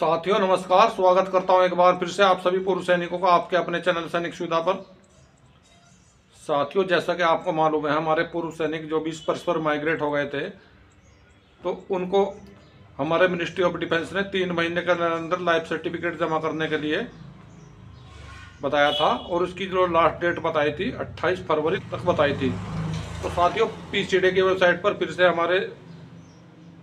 साथियों नमस्कार स्वागत करता हूं एक बार फिर से आप सभी पूर्व सैनिकों का आपके अपने चैनल सैनिक सुविधा पर साथियों जैसा कि आपको मालूम है हमारे पूर्व सैनिक जो भी स्पर्श पर माइग्रेट हो गए थे तो उनको हमारे मिनिस्ट्री ऑफ डिफेंस ने तीन महीने के अंदर लाइफ सर्टिफिकेट जमा करने के लिए बताया था और उसकी जो लास्ट डेट बताई थी अट्ठाईस फरवरी तक बताई थी तो साथियों पी की वेबसाइट पर फिर से हमारे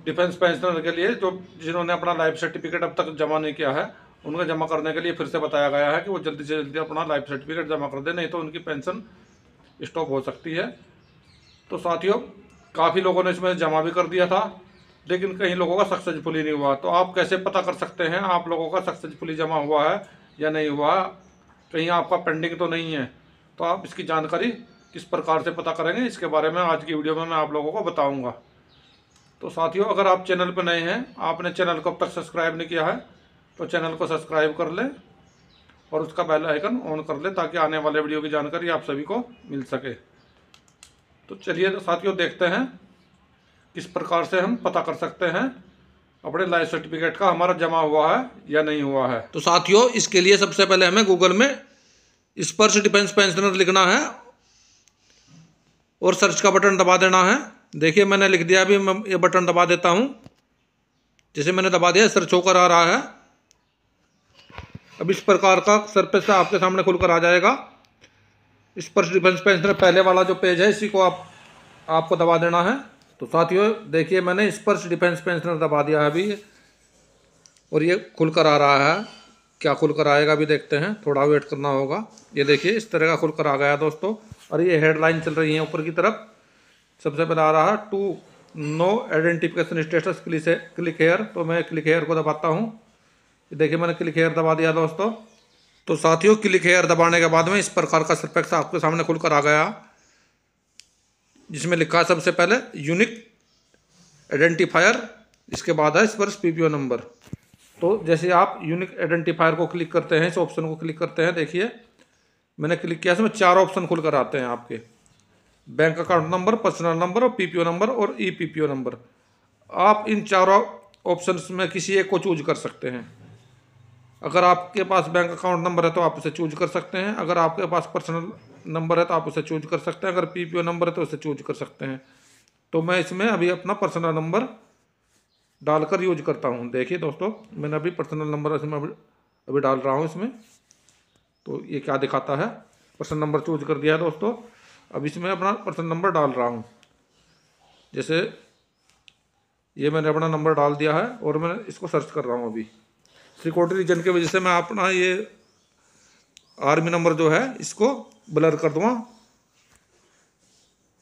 डिफेंस पेंशनर के लिए जो जिन्होंने अपना लाइफ सर्टिफिकेट अब तक जमा नहीं किया है उनका जमा करने के लिए फिर से बताया गया है कि वो जल्दी से जल्दी अपना लाइफ सर्टिफिकेट जमा कर दे नहीं तो उनकी पेंशन स्टॉप हो सकती है तो साथियों काफ़ी लोगों ने इसमें जमा भी कर दिया था लेकिन कहीं लोगों का सक्सेसफुली नहीं हुआ तो आप कैसे पता कर सकते हैं आप लोगों का सक्सेसफुली जमा हुआ है या नहीं हुआ कहीं आपका पेंडिंग तो नहीं है तो आप इसकी जानकारी किस प्रकार से पता करेंगे इसके बारे में आज की वीडियो में मैं आप लोगों को बताऊंगा तो साथियों अगर आप चैनल पर नए हैं आपने चैनल को अब तक सब्सक्राइब नहीं किया है तो चैनल को सब्सक्राइब कर लें और उसका बेल आइकन ऑन कर लें ताकि आने वाले वीडियो की जानकारी आप सभी को मिल सके तो चलिए तो साथियों देखते हैं किस प्रकार से हम पता कर सकते हैं अपने लाइफ सर्टिफिकेट का हमारा जमा हुआ है या नहीं हुआ है तो साथियों इसके लिए सबसे पहले हमें गूगल में स्पर्श डिफेंस पेंशनर लिखना है और सर्च का बटन दबा देना है देखिए मैंने लिख दिया अभी मैं ये बटन दबा देता हूँ जैसे मैंने दबा दिया सर चोकर आ रहा है अब इस प्रकार का सरफेस आपके सामने खुलकर आ जाएगा इस पर डिफेंस पेंशनर पहले वाला जो पेज है इसी को आप आपको दबा देना है तो साथियों देखिए मैंने स्पर्श डिफेंस पेंशनर दबा दिया है अभी और ये खुलकर आ रहा है क्या खुलकर आएगा अभी देखते हैं थोड़ा वेट करना होगा ये देखिए इस तरह का खुलकर आ गया दोस्तों और ये हेडलाइन चल रही है ऊपर की तरफ सबसे पहले आ रहा है to know identification status click click here तो मैं क्लिक हेयर को दबाता हूँ देखिए मैंने क्लिक हेयर दबा दिया दोस्तों तो साथियों क्लिक हेयर दबाने के बाद में इस प्रकार का सरपेक्स आपके सामने खुलकर आ गया जिसमें लिखा है सबसे पहले यूनिक आइडेंटिफायर इसके बाद है इस पर पीपीओ नंबर तो जैसे आप यूनिक आइडेंटिफायर को क्लिक करते हैं इस ऑप्शन को क्लिक करते हैं देखिए मैंने क्लिक किया इसमें चार ऑप्शन खुलकर आते हैं आपके bank account number personal number और पीपीओ नंबर और ईपीपीओ e नंबर आप इन चारों ऑप्शंस में किसी एक को चूज कर सकते हैं अगर आपके पास बैंक अकाउंट नंबर है तो आप उसे चूज कर सकते हैं अगर आपके पास पर्सनल नंबर है तो आप उसे चूज कर सकते हैं अगर पीपीओ नंबर है तो उसे चूज कर सकते हैं तो मैं इसमें अभी अपना पर्सनल नंबर डालकर यूज करता हूँ देखिए दोस्तों मैंने अभी पर्सनल नंबर इसमें अभी अभी डाल रहा हूँ इसमें तो ये क्या दिखाता है पर्सनल नंबर चूज कर दिया है दोस्तों अब इसमें अपना पर्सन नंबर डाल रहा हूँ जैसे ये मैंने अपना नंबर डाल दिया है और मैं इसको सर्च कर रहा हूँ अभी सिक्योरिटी रीजन की वजह से मैं अपना ये आर्मी नंबर जो है इसको ब्लर कर दूँगा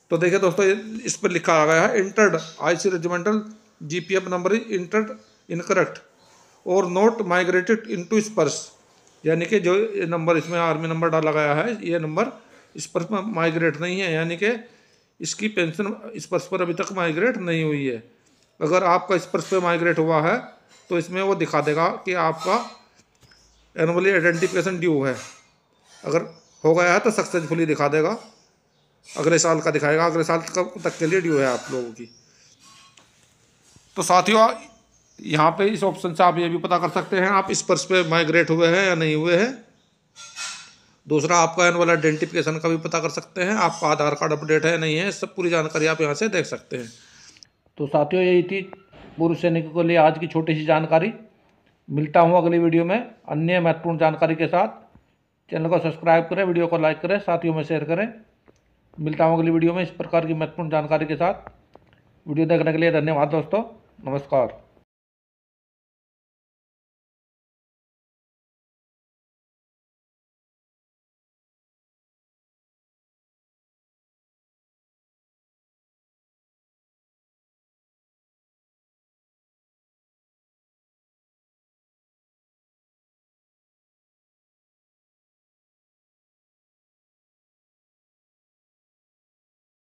तो देखिए दोस्तों इस पर लिखा आ गया है entered IC regimental GPF number is entered incorrect और नॉट माइग्रेटेड इनटू स्पर्स यानी कि जो नंबर इसमें आर्मी नंबर डाला गया है ये नंबर इस पर माइग्रेट नहीं है यानी कि इसकी पेंशन स्पर्श पर अभी तक माइग्रेट नहीं हुई है अगर आपका स्पर्श पर माइग्रेट हुआ है तो इसमें वो दिखा देगा कि आपका एनुअली आइडेंटिफिकेशन ड्यू है अगर हो गया है तो सक्सेसफुली दिखा देगा अगले साल का दिखाएगा अगले साल तक के लिए ड्यू है आप लोगों की तो साथियों यहाँ पे इस ऑप्शन से आप ये भी पता कर सकते हैं आप इस पर्स पे माइग्रेट हुए हैं या नहीं हुए हैं दूसरा आपका एनुअल आइडेंटिफिकेशन का भी पता कर सकते हैं आपका आधार कार्ड अपडेट है नहीं है सब पूरी जानकारी आप यहाँ से देख सकते हैं तो साथियों यही थी पूर्व सैनिकों के लिए आज की छोटी सी जानकारी मिलता हूँ अगली वीडियो में अन्य महत्वपूर्ण जानकारी के साथ चैनल को सब्सक्राइब करें वीडियो को लाइक करें साथियों में शेयर करें मिलता हूँ अगली वीडियो में इस प्रकार की महत्वपूर्ण जानकारी के साथ वीडियो देखने के लिए धन्यवाद दोस्तों नमस्कार